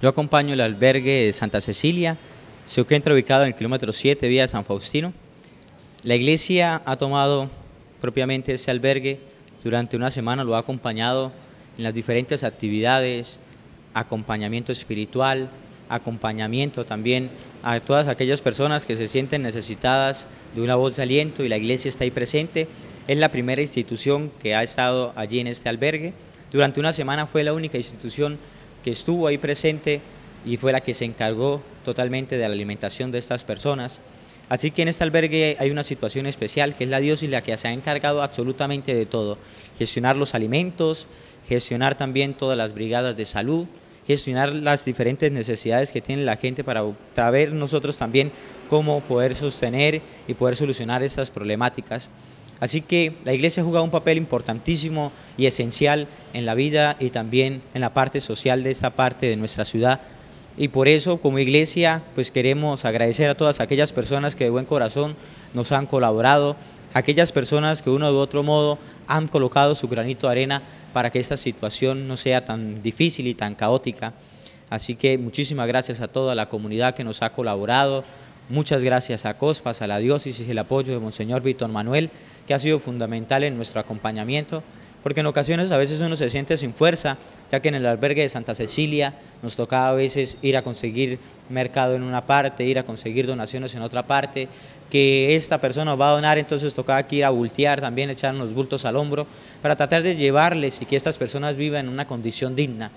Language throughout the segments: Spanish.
Yo acompaño el albergue de Santa Cecilia, se encuentra ubicado en el kilómetro 7, vía San Faustino. La iglesia ha tomado propiamente ese albergue durante una semana, lo ha acompañado en las diferentes actividades, acompañamiento espiritual, acompañamiento también a todas aquellas personas que se sienten necesitadas de una voz de aliento y la iglesia está ahí presente. Es la primera institución que ha estado allí en este albergue. Durante una semana fue la única institución que estuvo ahí presente y fue la que se encargó totalmente de la alimentación de estas personas. Así que en este albergue hay una situación especial, que es la diócesis la que se ha encargado absolutamente de todo, gestionar los alimentos, gestionar también todas las brigadas de salud, gestionar las diferentes necesidades que tiene la gente para traer nosotros también cómo poder sostener y poder solucionar estas problemáticas. Así que la iglesia ha jugado un papel importantísimo y esencial en la vida y también en la parte social de esta parte de nuestra ciudad. Y por eso como iglesia pues queremos agradecer a todas aquellas personas que de buen corazón nos han colaborado, aquellas personas que uno u otro modo han colocado su granito de arena para que esta situación no sea tan difícil y tan caótica. Así que muchísimas gracias a toda la comunidad que nos ha colaborado, Muchas gracias a COSPAS, a la diócesis y el apoyo de Monseñor Víctor Manuel, que ha sido fundamental en nuestro acompañamiento, porque en ocasiones a veces uno se siente sin fuerza, ya que en el albergue de Santa Cecilia nos tocaba a veces ir a conseguir mercado en una parte, ir a conseguir donaciones en otra parte, que esta persona va a donar, entonces tocaba aquí ir a bultear también, echar unos bultos al hombro, para tratar de llevarles y que estas personas vivan en una condición digna.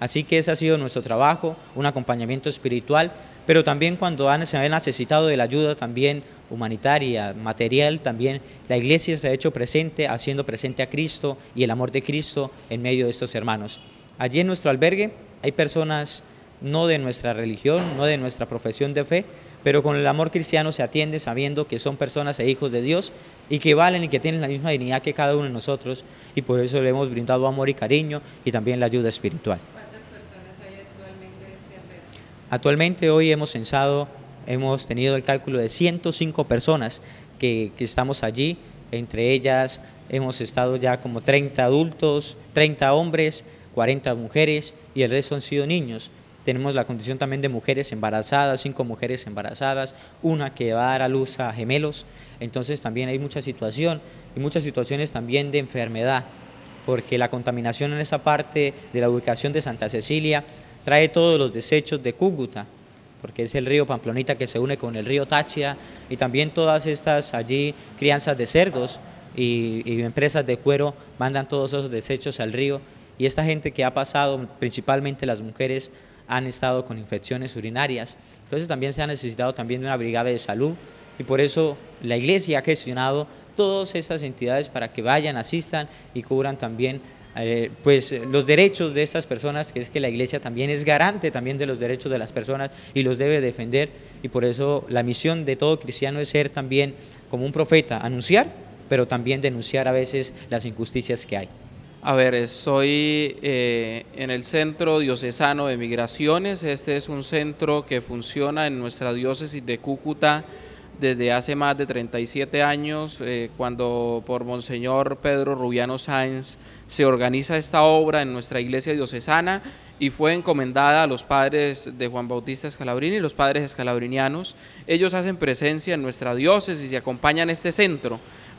Así que ese ha sido nuestro trabajo, un acompañamiento espiritual, pero también cuando han, se han necesitado de la ayuda también humanitaria, material, también la iglesia se ha hecho presente, haciendo presente a Cristo y el amor de Cristo en medio de estos hermanos. Allí en nuestro albergue hay personas no de nuestra religión, no de nuestra profesión de fe, pero con el amor cristiano se atiende sabiendo que son personas e hijos de Dios y que valen y que tienen la misma dignidad que cada uno de nosotros y por eso le hemos brindado amor y cariño y también la ayuda espiritual. Actualmente hoy hemos censado, hemos tenido el cálculo de 105 personas que, estamos allí, entre ellas hemos estado ya como 30 adultos, 30 hombres, 40 mujeres y el resto han sido niños. Tenemos la condición también de mujeres embarazadas, cinco mujeres embarazadas, una que va a dar a luz a gemelos. Entonces también hay mucha situación y muchas situaciones también de enfermedad, porque la contaminación en esa parte de la ubicación de Santa Cecilia trae todos los desechos de Cúcuta, porque es el río Pamplonita que se une con el río Tachia y también todas estas allí crianzas de cerdos y, y empresas de cuero mandan todos esos desechos al río y esta gente que ha pasado, principalmente las mujeres, han estado con infecciones urinarias. Entonces también se ha necesitado también de una brigada de salud y por eso la iglesia ha gestionado todas esas entidades para que vayan, asistan y cubran también eh, pues eh, los derechos de estas personas, que es que la iglesia también es garante también de los derechos de las personas y los debe defender y por eso la misión de todo cristiano es ser también como un profeta, anunciar, pero también denunciar a veces las injusticias que hay. A ver, estoy eh, en el Centro Diocesano de Migraciones. Este es un centro que funciona en nuestra diócesis de Cúcuta desde hace más de 37 años, eh, cuando por Monseñor Pedro Rubiano Sáenz se organiza esta obra en nuestra iglesia diocesana y fue encomendada a los padres de Juan Bautista Escalabrini, los padres escalabrinianos. Ellos hacen presencia en nuestra diócesis y acompañan este centro.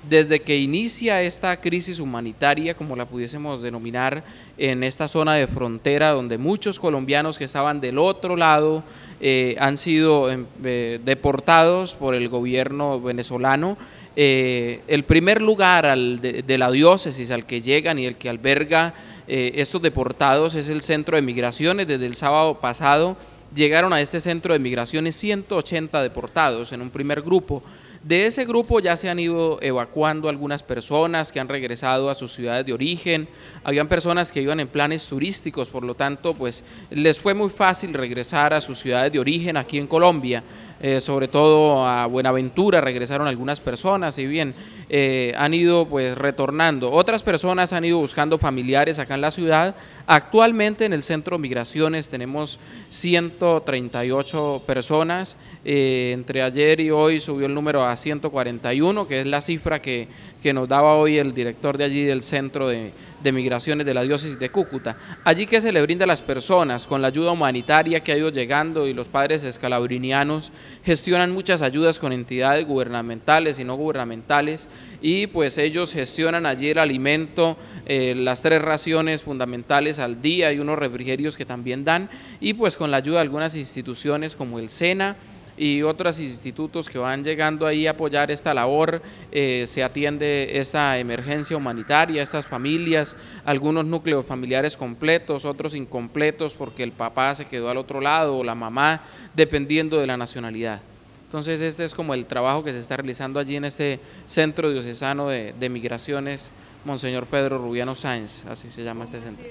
Desde que inicia esta crisis humanitaria, como la pudiésemos denominar, en esta zona de frontera donde muchos colombianos que estaban del otro lado eh, han sido em, eh, deportados por el gobierno venezolano, eh, el primer lugar de, de la diócesis al que llegan y el que alberga eh, estos deportados es el centro de migraciones. Desde el sábado pasado llegaron a este centro de migraciones 180 deportados en un primer grupo. De ese grupo ya se han ido evacuando algunas personas que han regresado a sus ciudades de origen. Habían personas que iban en planes turísticos, por lo tanto, pues les fue muy fácil regresar a sus ciudades de origen aquí en Colombia. Eh, sobre todo a Buenaventura regresaron algunas personas y bien eh, han ido pues retornando. Otras personas han ido buscando familiares acá en la ciudad. Actualmente en el centro de Migraciones tenemos 138 personas. Eh, entre ayer y hoy subió el número a 141, que es la cifra que que nos daba hoy el director de allí del Centro de, Migraciones de la Diócesis de Cúcuta. Allí que se le brinda a las personas con la ayuda humanitaria que ha ido llegando y los padres escalabrinianos gestionan muchas ayudas con entidades gubernamentales y no gubernamentales y pues ellos gestionan allí el alimento, eh, las tres raciones fundamentales al día y unos refrigerios que también dan y pues con la ayuda de algunas instituciones como el SENA, y otros institutos que van llegando ahí a apoyar esta labor. Eh, se atiende esta emergencia humanitaria, estas familias, algunos núcleos familiares completos, otros incompletos porque el papá se quedó al otro lado o la mamá, dependiendo de la nacionalidad. Entonces este es como el trabajo que se está realizando allí en este centro diocesano de, de migraciones, Monseñor Pedro Rubiano Sáenz, así se llama este centro.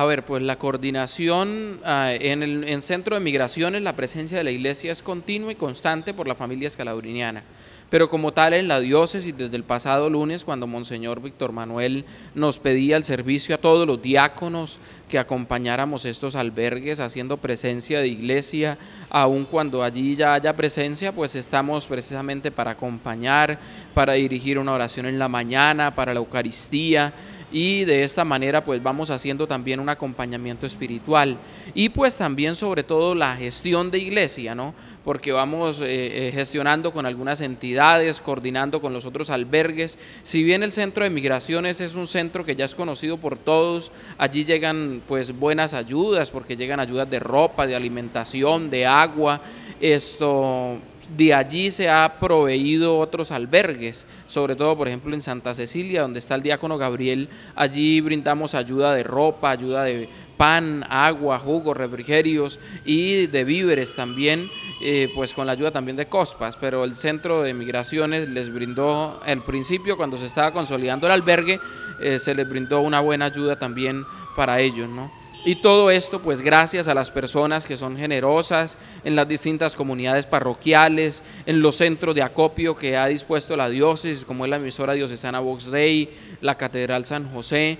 A ver, pues la coordinación ah, en el centro de migraciones, la presencia de la iglesia es continua y constante por la familia escalabriniana. Pero como tal en la diócesis, desde el pasado lunes, cuando Monseñor Víctor Manuel nos pedía el servicio a todos los diáconos que acompañáramos estos albergues haciendo presencia de iglesia, aun cuando allí ya haya presencia, pues estamos precisamente para acompañar, para dirigir una oración en la mañana, para la Eucaristía y de esta manera pues vamos haciendo también un acompañamiento espiritual y pues también sobre todo la gestión de iglesia, ¿no? Porque vamos eh, eh, gestionando con algunas entidades, coordinando con los otros albergues. Si bien el centro de migraciones es un centro que ya es conocido por todos, allí llegan pues buenas ayudas porque llegan ayudas de ropa, de alimentación, de agua. Esto, de allí se ha proveído otros albergues, sobre todo por ejemplo en Santa Cecilia, donde está el diácono Gabriel. Allí brindamos ayuda de ropa, ayuda de pan, agua, jugos, refrigerios y de víveres también, eh, pues con la ayuda también de COSPAS, pero el centro de migraciones les brindó, al principio cuando se estaba consolidando el albergue, eh, se les brindó una buena ayuda también para ellos, ¿no? Y todo esto pues gracias a las personas que son generosas en las distintas comunidades parroquiales, en los centros de acopio que ha dispuesto la diócesis, como es la emisora diocesana Vox Rey, la Catedral San José,